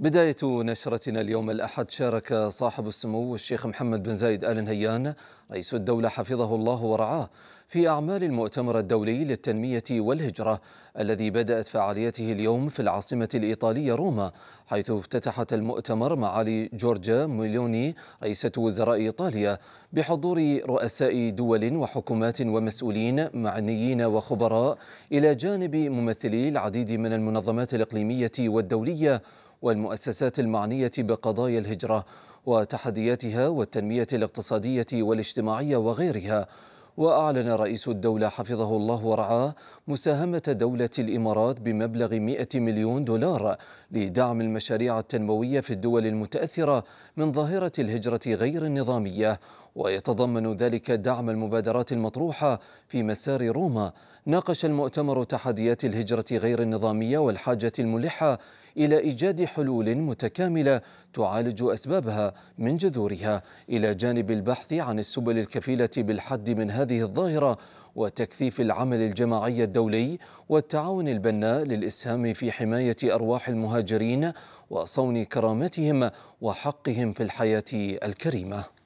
بداية نشرتنا اليوم الأحد شارك صاحب السمو الشيخ محمد بن زايد آل نهيان رئيس الدولة حفظه الله ورعاه في أعمال المؤتمر الدولي للتنمية والهجرة الذي بدأت فعاليته اليوم في العاصمة الإيطالية روما حيث افتتحت المؤتمر معالي جورجا ميلوني رئيسة وزراء إيطاليا بحضور رؤساء دول وحكومات ومسؤولين معنيين وخبراء إلى جانب ممثلي العديد من المنظمات الإقليمية والدولية والمؤسسات المعنية بقضايا الهجرة وتحدياتها والتنمية الاقتصادية والاجتماعية وغيرها وأعلن رئيس الدولة حفظه الله ورعاه مساهمة دولة الإمارات بمبلغ 100 مليون دولار لدعم المشاريع التنموية في الدول المتأثرة من ظاهرة الهجرة غير النظامية ويتضمن ذلك دعم المبادرات المطروحة في مسار روما ناقش المؤتمر تحديات الهجرة غير النظامية والحاجة الملحة إلى إيجاد حلول متكاملة تعالج أسبابها من جذورها إلى جانب البحث عن السبل الكفيلة بالحد من هذه الظاهرة وتكثيف العمل الجماعي الدولي والتعاون البناء للإسهام في حماية أرواح المهاجرين وصون كرامتهم وحقهم في الحياة الكريمة